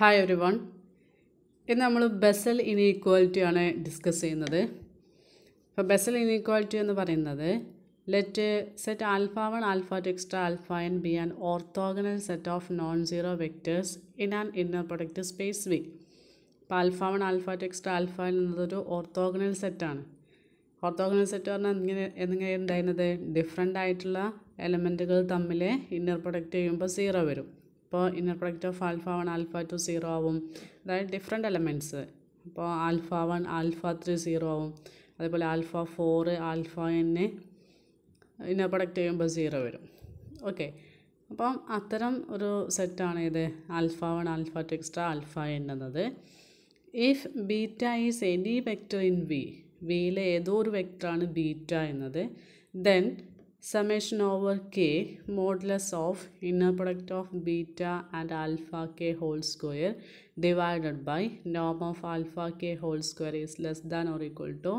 Hi ഒരു one ഇന്ന് നമ്മൾ ബെസൽ ഇനീക്വാലിറ്റിയാണ് ഡിസ്കസ് ചെയ്യുന്നത് അപ്പോൾ ബെസൽ ഇനീക്വാലിറ്റി എന്ന് പറയുന്നത് let set alpha one alpha two extra alpha N be an orthogonal set of non zero vectors in an inner product space V അപ്പോൾ alpha one alpha two extra alpha N എന്നതൊരു orthogonal സെറ്റാണ് orthogonal set പറഞ്ഞാൽ എങ്ങനെ എന്തെങ്കിലും ഉണ്ടായിരുന്നത് different ആയിട്ടുള്ള എലമെൻറ്റുകൾ തമ്മിൽ inner product ചെയ്യുമ്പോൾ സീറോ വരും അപ്പോൾ inner product of alpha one alpha two zero ആവും അതായത് ഡിഫറെൻറ്റ് എലമെൻറ്റ്സ് അപ്പോൾ alpha one alpha three zero ആവും അതേപോലെ ആൽഫ ഫോറ് ആൽഫ എന്നെ ഇന്നർ പ്രൊഡക്റ്റ് ചെയ്യുമ്പോൾ സീറോ വരും ഓക്കെ അപ്പം അത്തരം ഒരു സെറ്റാണ് ഇത് alpha one alpha two extra alpha N എന്നത് if beta is any vector in V വിയിലെ ഏതോ ഒരു വെക്റ്ററാണ് ബീറ്റ എന്നത് then summation over k modulus of inner product of beta and alpha k whole square divided by norm of alpha k whole square is less than or equal to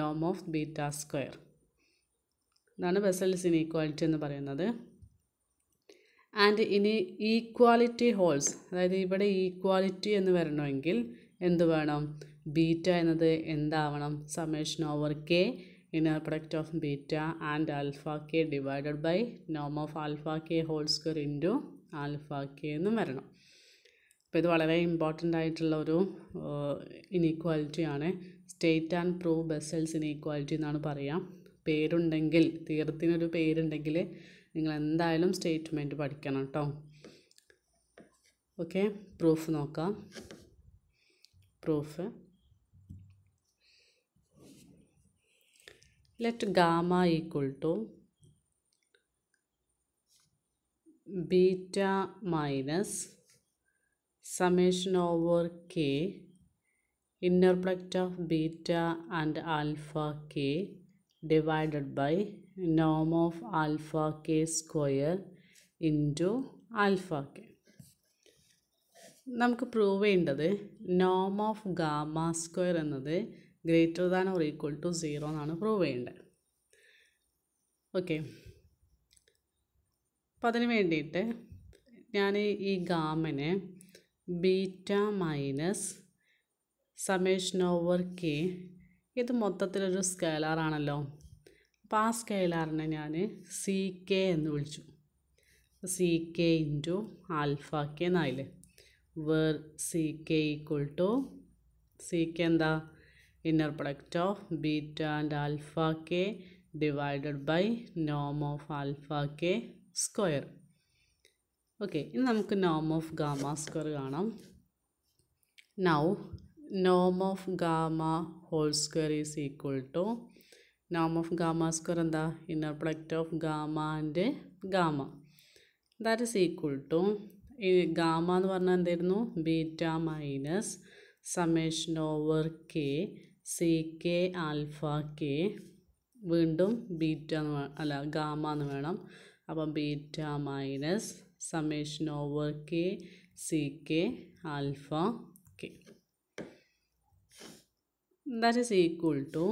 norm of beta square. ഇതാണ് Bessel's inequality എന്ന് പറയുന്നത് and ഇനി equality holes അതായത് ഇവിടെ equality എന്ന് വരണമെങ്കിൽ എന്ത് വേണം ബീറ്റ എന്നത് എന്താവണം summation over K inner product of beta and alpha K divided by norm of alpha K whole square into alpha K എന്നും വരണം അപ്പോൾ ഇത് വളരെ ഇമ്പോർട്ടൻ്റ് ആയിട്ടുള്ള ഒരു ഇനീക്വാലിറ്റി ആണ് state and prove Bessel's inequality എന്നാണ് പറയാം പേരുണ്ടെങ്കിൽ തീർത്തിനൊരു പേരുണ്ടെങ്കിൽ നിങ്ങൾ എന്തായാലും സ്റ്റേറ്റ്മെൻറ്റ് പഠിക്കണം കേട്ടോ ഓക്കെ പ്രൂഫ് നോക്കാം proof let gamma equal to beta minus summation over k inner product of beta and alpha k divided by norm of alpha k square into alpha k നമുക്ക് പ്രൂവ് ചെയ്യേണ്ടത് നോം of gamma square എന്നത് greater than or equal to zero എന്നാണ് prove ചെയ്യേണ്ടത് okay അപ്പം അതിന് വേണ്ടിയിട്ട് ഞാൻ ഈ ഗാമിന് beta minus summation over K ഇത് മൊത്തത്തിലൊരു സ്കേലാറാണല്ലോ അപ്പോൾ ആ സ്കേലാറിനെ ഞാൻ സി കെ എന്ന് വിളിച്ചു C k into alpha K എന്നായില്ലേ where C K equal to C K എന്താ inner product of beta and alpha K divided by നോം of alpha k square okay ഇനി നമുക്ക് നോം ഓഫ് ഗാമ സ്ക്വയർ കാണാം now Noam of gamma whole square is equal to നോം of gamma square എന്താ inner product of gamma and gamma that is equal to ഈ gamma എന്ന് പറഞ്ഞാൽ എന്തായിരുന്നു beta minus summation over k c k alpha k വീണ്ടും beta എന്ന് അല്ല gamma എന്ന് വേണം അപ്പം beta minus summation over k c k alpha k that is equal to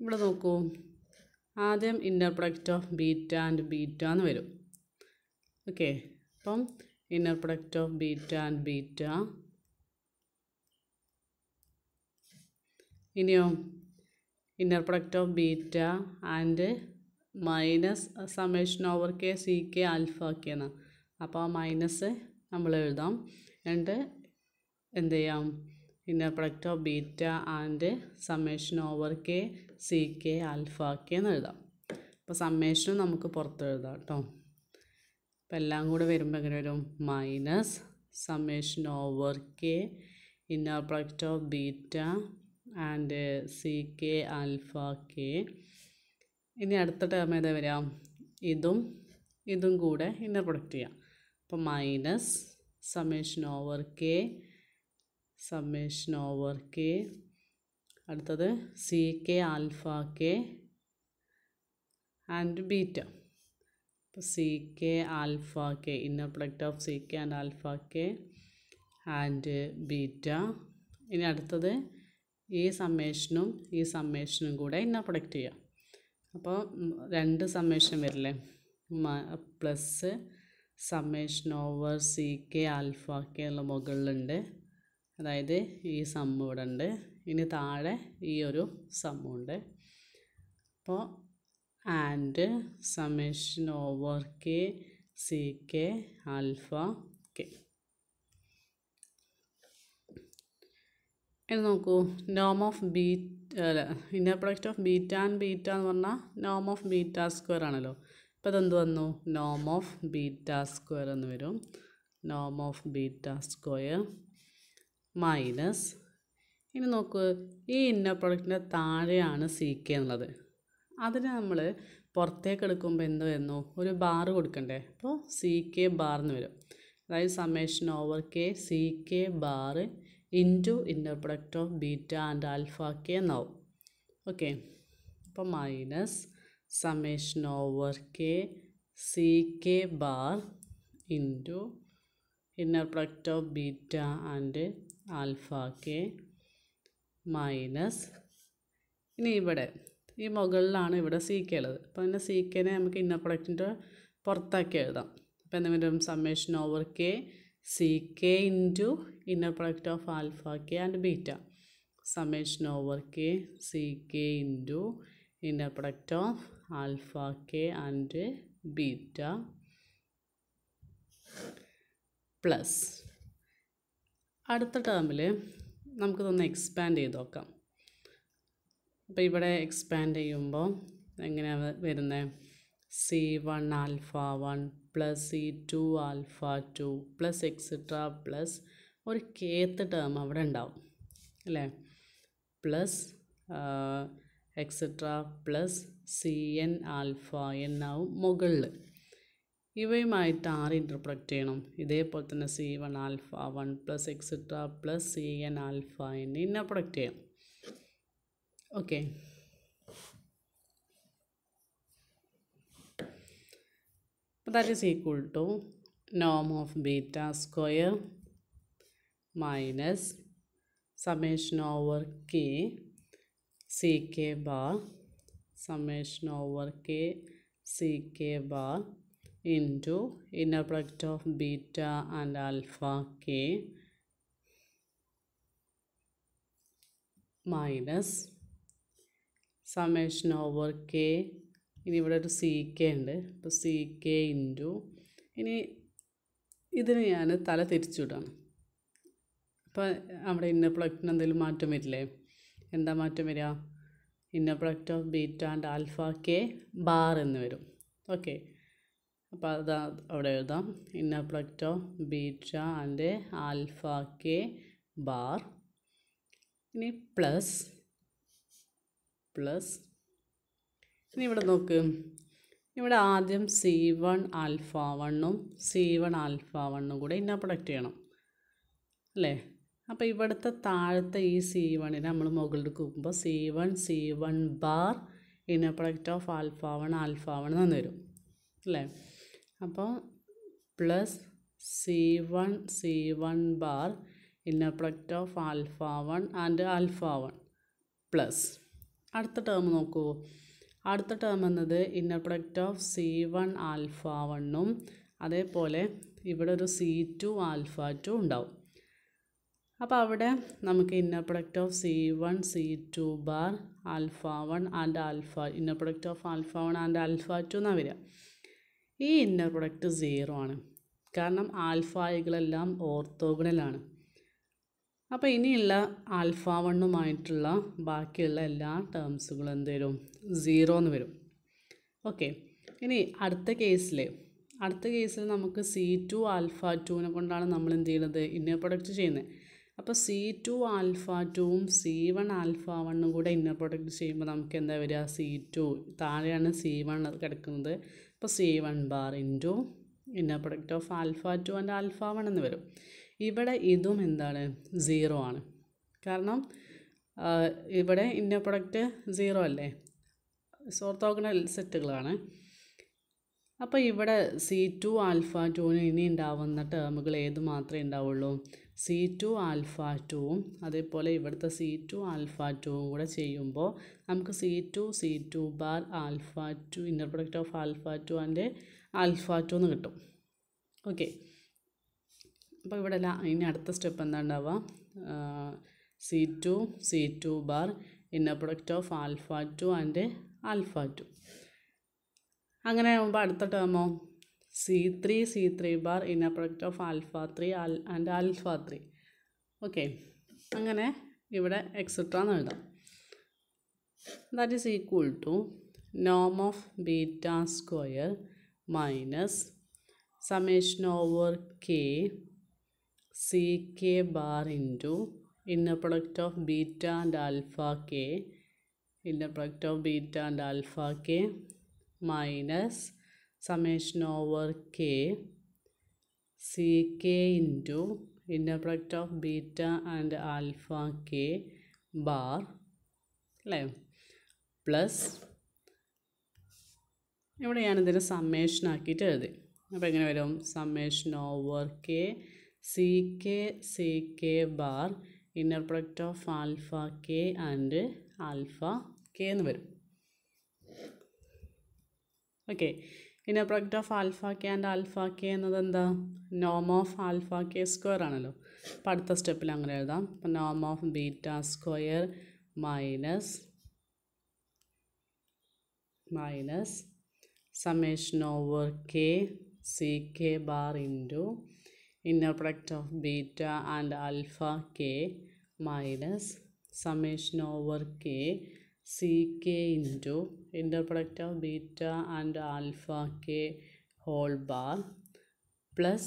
ഇവിടെ നോക്കൂ ആദ്യം inner product of beta and beta എന്ന് വരും ഓക്കെ അപ്പം inner product of beta and beta ഇനിയോ inner product of beta and minus summation over k c k alpha k അപ്പോൾ ആ minus നമ്മൾ എഴുതാം എന്നിട്ട് എന്ത് ചെയ്യാം inner product of beta and summation over k c k alpha k എന്ന് എഴുതാം അപ്പോൾ സമ്മേഷനും നമുക്ക് പുറത്ത് എഴുതാം കേട്ടോ അപ്പം എല്ലാം കൂടെ വരുമ്പോൾ എങ്ങനെ വരും minus summation over k inner product of beta and c k alpha k ഇനി അടുത്ത ടേം ഏതാ വരിക ഇതും ഇതും കൂടെ ഇന്നർ പ്രൊഡക്റ്റ് ചെയ്യാം അപ്പോൾ minus summation over k summation over k അടുത്തത് c k alpha k and beta അപ്പോൾ c k alpha k inner product of c k and alpha k and beta ഇനി അടുത്തത് ഈ സമ്മേഷനും ഈ സമ്മേഷനും കൂടെ ഇന്ന പ്രൊഡക്റ്റ് ചെയ്യാം അപ്പോൾ രണ്ട് സമ്മേഷൻ വരില്ലേ plus summation over c k alpha k ഉള്ള മുകളിലുണ്ട് അതായത് ഈ സമ്മ ഇവിടെ ഉണ്ട് ഇനി താഴെ ഈ ഒരു സമ്മുണ്ട് അപ്പോൾ and summation over k c k alpha k ഇത് നോക്കൂ നോം ഓഫ് ബീ അല്ല inner product of beta and beta എന്ന് പറഞ്ഞാൽ നോം ഓഫ് ബീറ്റ സ്ക്വയർ ആണല്ലോ ഇപ്പോൾ അതെന്ത് വന്നു നോം ഓഫ് ബീറ്റ സ്ക്വയർ എന്ന് വരും നോം ഓഫ് ബീറ്റ സ്ക്വയർ മൈനസ് ഇനി നോക്കൂ ഈ ഇന്നർ പ്രൊഡക്റ്റിൻ്റെ താഴെയാണ് സി കെ എന്നുള്ളത് അതിന് നമ്മൾ പുറത്തേക്ക് എടുക്കുമ്പോൾ എന്ത് വരുന്നു ഒരു ബാർ കൊടുക്കണ്ടേ അപ്പോൾ സി കെ ബാർ എന്ന് വരും അതായത് summation over k c k bar into inner product of beta and alpha k എന്നാവും ഓക്കെ അപ്പോൾ minus summation over k c k bar into inner product of beta and alpha k minus ഇനി ഇവിടെ ഈ മുകളിലാണ് ഇവിടെ C K ഉള്ളത് അപ്പോൾ അതിൻ്റെ സി കെനെ നമുക്ക് ഇന്നർ പ്രൊഡക്റ്റിൻ്റെ പുറത്താക്കി എഴുതാം അപ്പോൾ എന്തെങ്കിലും summation over k c k into inner product of alpha k and beta summation over k c k into inner product of alpha k and beta plus അടുത്ത ടേമിൽ നമുക്കിതൊന്ന് എക്സ്പാൻഡ് ചെയ്ത് നോക്കാം അപ്പോൾ ഇവിടെ എക്സ്പാൻഡ് ചെയ്യുമ്പോൾ എങ്ങനെയാണ് വരുന്നത് c one alpha one plus e two alpha two plus etcetera plus ഒരു കേത്ത് ടേം അവിടെ ഉണ്ടാവും അല്ലേ plus etcetera plus c n alpha എന്നാവും മുകളിൽ ഇവയുമായിട്ട് ആര് ഇൻ്റർപ്രക്റ്റ് ചെയ്യണം ഇതേപോലെ തന്നെ c one alpha one plus etcetera plus c n alpha എന്നെ ഇൻ്റർപ്രക്റ്റ് ചെയ്യാം okay that is equal to norm of beta square minus summation over k ck bar summation over k ck bar into inner product of beta and alpha k minus summation over k ഇനി ഇവിടെ ഒരു C K ഉണ്ട് അപ്പോൾ c k into ഇനി ഇതിന് ഞാൻ തല തിരിച്ചിടാം അപ്പോൾ അവിടെ ഇന്നർ പ്രൊഡക്റ്റിന് എന്തെങ്കിലും മാറ്റം വരില്ലേ എന്താ മാറ്റം വരിക inner product of beta and alpha k bar എന്ന് വരും ഓക്കെ അപ്പോൾ അതാ അവിടെ എഴുതാം inner product of beta and alpha k bar ഇനി പ്ലസ് പ്ലസ് ഇനി ഇവിടെ നോക്ക് ഇവിടെ ആദ്യം സി വൺ ആൽഫ വണ്ണും സി വൺ ആൽഫ വണ്ണും കൂടെ ഇന്ന പ്രൊഡക്റ്റ് ചെയ്യണം അല്ലേ അപ്പോൾ ഇവിടുത്തെ താഴത്തെ ഈ സി വണ്ണിന് നമ്മൾ മുകളിലേക്ക് വെക്കുമ്പോൾ c one c one bar inner product of alpha one alpha one എന്ന് വരും അല്ലേ അപ്പോൾ plus c one c one bar inner product of alpha one and alpha one plus അടുത്ത ടേം നോക്കൂ അടുത്ത ടേം എന്നത് inner product of c one alpha വണ്ണും അതേപോലെ ഇവിടെ ഒരു സി ടു ആൽഫ ടു ഉണ്ടാവും അപ്പോൾ അവിടെ നമുക്ക് inner product of c one c two bar alpha one and alpha inner product of alpha one and alpha two എന്നാണ് വരിക ഈ ഇന്നർ പ്രൊഡക്റ്റ് സീറോ ആണ് കാരണം ആൽഫ ഓർത്തോഗണലാണ് അപ്പോൾ ഇനിയുള്ള ആൽഫ വണ്ണുമായിട്ടുള്ള ബാക്കിയുള്ള എല്ലാ ടേംസുകളും എന്ത് വരും സീറോ എന്ന് വരും ഓക്കെ ഇനി അടുത്ത കേസിൽ അടുത്ത കേസിൽ നമുക്ക് സി ടു ആൽഫ ടുവിനെ കൊണ്ടാണ് നമ്മൾ എന്ത് ചെയ്യുന്നത് ഇന്നർ പ്രൊഡക്റ്റ് ചെയ്യുന്നത് അപ്പോൾ സി ടു ആൽഫ ടുവും സി വൺ ആൽഫ വണ്ണും കൂടെ ഇന്നർ പ്രൊഡക്റ്റ് ചെയ്യുമ്പോൾ നമുക്ക് എന്താ വരിക സി ടു താഴെയാണ് സി വൺ കിടക്കുന്നത് അപ്പോൾ c one bar into inner product of alpha two and alpha one എന്ന് വരും ഇവിടെ ഇതും എന്താണ് സീറോ ആണ് കാരണം ഇവിടെ ഇന്ന പ്രൊഡക്റ്റ് സീറോ അല്ലേ സോർത്തോഗണൽ സെറ്റുകളാണ് അപ്പോൾ ഇവിടെ സി ടു ആൽഫ ടുവിന് ഇനി ഉണ്ടാവുന്ന ടേമുകൾ ഏത് മാത്രമേ ഉണ്ടാവുള്ളൂ സി ടു ആൽഫ ടുവും അതേപോലെ ഇവിടുത്തെ സി ടു ആൽഫ ടുവും കൂടെ ചെയ്യുമ്പോൾ നമുക്ക് c two c two bar alpha two inner product of alpha two and alpha two എന്ന് കിട്ടും ഓക്കെ അപ്പോൾ ഇവിടെ ഇനി അടുത്ത സ്റ്റെപ്പ് എന്താ ഉണ്ടാവുക c two c two bar inner product of alpha two and alpha two അങ്ങനെ ആകുമ്പോൾ അടുത്ത ടേമോ c three c three bar inner product of alpha three and alpha three okay അങ്ങനെ ഇവിടെ എക്സെട്ര എന്ന് എഴുതാം ദാറ്റ് ഈസ് ഈക്വൽ ടു നോം of beta square minus summation over k c k bar into inner product of beta and alpha k inner product of beta and alpha k minus summation over k c k into inner product of beta and alpha k bar അല്ലേ plus ഇവിടെ ഞാനിതിന് summation ആക്കിയിട്ട് എഴുതി അപ്പോൾ എങ്ങനെ വരും summation over k c k c k bar inner product of alpha k and alpha k എന്ന് വരും okay inner product of alpha k and alpha k എന്നത് എന്താ നോം ഓഫ് ആൽഫ കെ സ്ക്വയർ ആണല്ലോ അപ്പം അടുത്ത സ്റ്റെപ്പിൽ അങ്ങനെ എഴുതാം അപ്പം നോം of beta square minus minus summation over k c k bar into inner product of beta and alpha k minus summation over k ck into inner product of beta and alpha k whole bar plus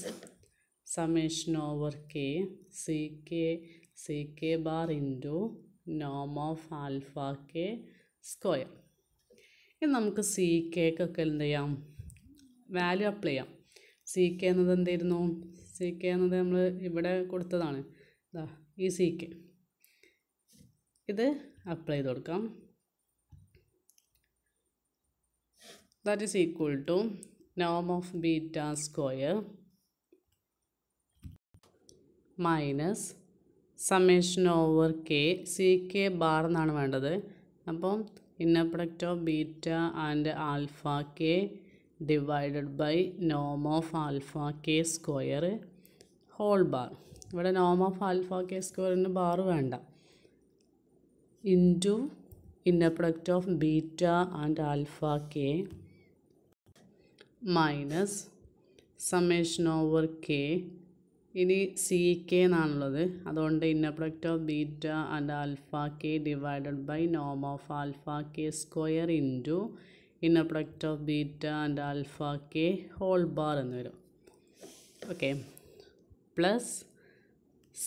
summation over k ck ck bar into norm of alpha k square ഇനി നമുക്ക് സി കേക്കൊക്കെ എന്ത് ചെയ്യാം value apply ചെയ്യാം c k എന്നത് എന്തായിരുന്നു C k എന്നത് നമ്മൾ ഇവിടെ കൊടുത്തതാണ് ഇതാ ഈ സി കെ ഇത് അപ്ലൈ ചെയ്ത് കൊടുക്കാം ദാറ്റ് ഈസ് ഈക്വൽ ടു നോം of beta square minus summation over k c k bar എന്നാണ് വേണ്ടത് അപ്പം inner product of beta and alpha K divided by നോം of alpha k square whole bar ഇവിടെ നോം ഓഫ് ആൽഫ കെ സ്ക്വയറിന് bar വേണ്ട into inner product of beta and alpha k minus summation over k ഇനി c k എന്നാണുള്ളത് അതുകൊണ്ട് inner product of beta and alpha K divided by നോം of alpha k square into inner product of beta and alpha K whole bar എന്ന് വരും okay plus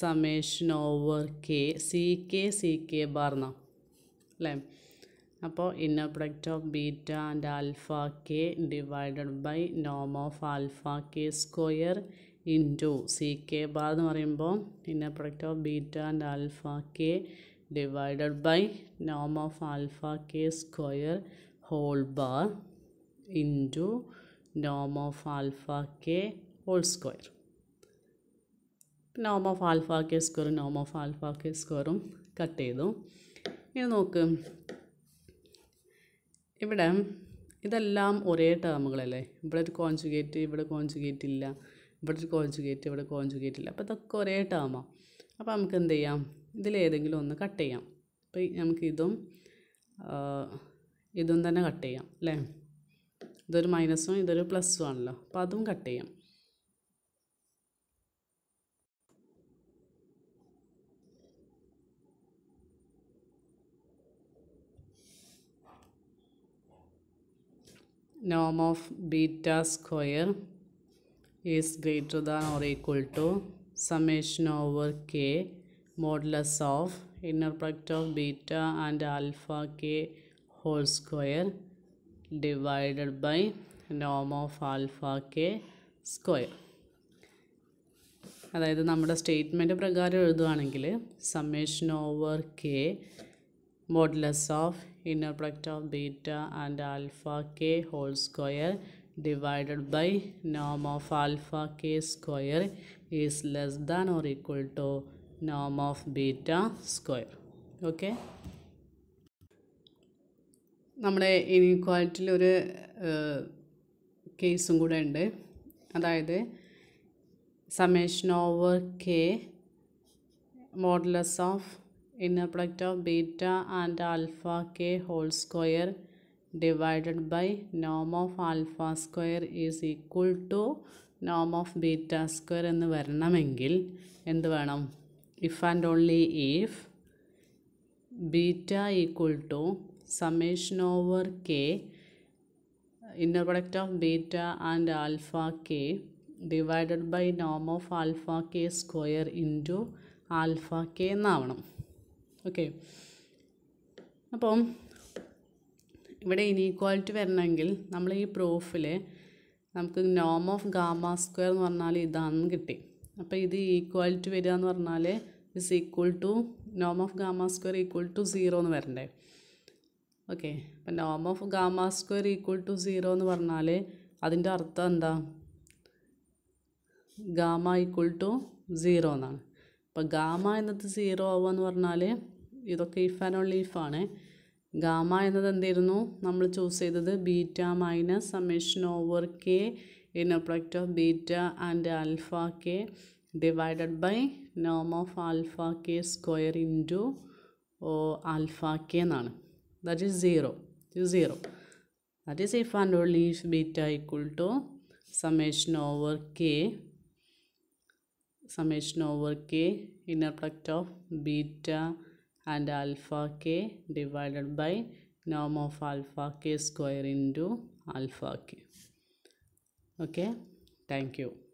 summation over k c k c K ബാർന്ന അല്ലേ അപ്പോൾ inner product of beta and alpha K divided by നോം of alpha k square into C k bar എന്ന് പറയുമ്പോൾ inner product of beta and alpha K divided by നോം of alpha k square whole bar into Noam of alpha K whole square നോം of alpha k സ്ക്വയറും നോം of alpha k സ്ക്വയറും cut ചെയ്തു ഇനി നോക്ക് ഇവിടെ ഇതെല്ലാം ഒരേ ടേമുകളല്ലേ ഇവിടെ ഒരു കോൺജുഗേറ്റ് ഇവിടെ കോൺജുഗേറ്റ് ഇല്ല ഇവിടെ ഒരു കോൺജുഗേറ്റ് ഇവിടെ കോൺജുഗേറ്റ് ഇല്ല അപ്പോൾ ഇതൊക്കെ ഒരേ ടേമാണ് അപ്പോൾ നമുക്ക് എന്ത് ചെയ്യാം ഇതിലേതെങ്കിലും ഒന്ന് കട്ട് ചെയ്യാം അപ്പോൾ നമുക്ക് ഇതും ഇതും തന്നെ കട്ട് ചെയ്യാം അല്ലേ ഇതൊരു മൈനസും ഇതൊരു പ്ലസ്സും ആണല്ലോ അപ്പോൾ അതും കട്ട് ചെയ്യാം നോം of beta square is greater than or equal to summation over K modulus of inner product of beta and alpha K whole square divided by നോം ഓഫ് ആൽഫ കെ സ്ക്വയർ അതായത് നമ്മുടെ സ്റ്റേറ്റ്മെൻറ്റ് പ്രകാരം എഴുതുകയാണെങ്കിൽ summation over K modulus of inner product of beta and alpha k whole square divided by norm of alpha k square is less than or equal to norm of beta square. Okay. നമ്മുടെ ഇനീക്വാലിറ്റിയിലൊരു കേസും കൂടെ ഉണ്ട് അതായത് summation over K modulus of inner product of beta and alpha K whole square divided by നോം of alpha square is equal to നോം of beta square എന്ന് വരണമെങ്കിൽ എന്ത് വേണം if and only if beta equal to summation over k inner product of beta and alpha K divided by നോം of alpha k square into alpha K എന്നാവണം okay അപ്പം ഇവിടെ inequality വരണമെങ്കിൽ നമ്മൾ ഈ പ്രൂഫിൽ നമുക്ക് നോം ഓഫ് ഗാമ സ്ക്വയർ എന്ന് പറഞ്ഞാൽ ഇതാണെന്ന് കിട്ടി അപ്പോൾ ഇത് ഈക്വാലിറ്റി വരിക എന്ന് പറഞ്ഞാൽ ഇസ് ഈക്വൽ ടു നോം of gamma square equal to zero എന്ന് വരണ്ടേ ഓക്കെ അപ്പം നോം of gamma square equal to zero എന്ന് പറഞ്ഞാൽ അതിൻ്റെ അർത്ഥം എന്താ ഗാമ ഈക്വൽ ടു സീറോ എന്നാണ് അപ്പോൾ ഗാമ എന്നത് സീറോ ആവുക എന്ന് പറഞ്ഞാൽ ഇതൊക്കെ ഇഫ് ആൻഡ് ഓൺലി ഇഫാണ് ഗാമ എന്നത് എന്തായിരുന്നു നമ്മൾ ചൂസ് ചെയ്തത് beta minus summation over k inner product of beta and alpha K divided by നോം of alpha k square into alpha k എന്നാണ് that is zero zero that is if and only if beta equal to summation over k summation over k inner product of beta and alpha k divided by norm of alpha k square into alpha k okay thank you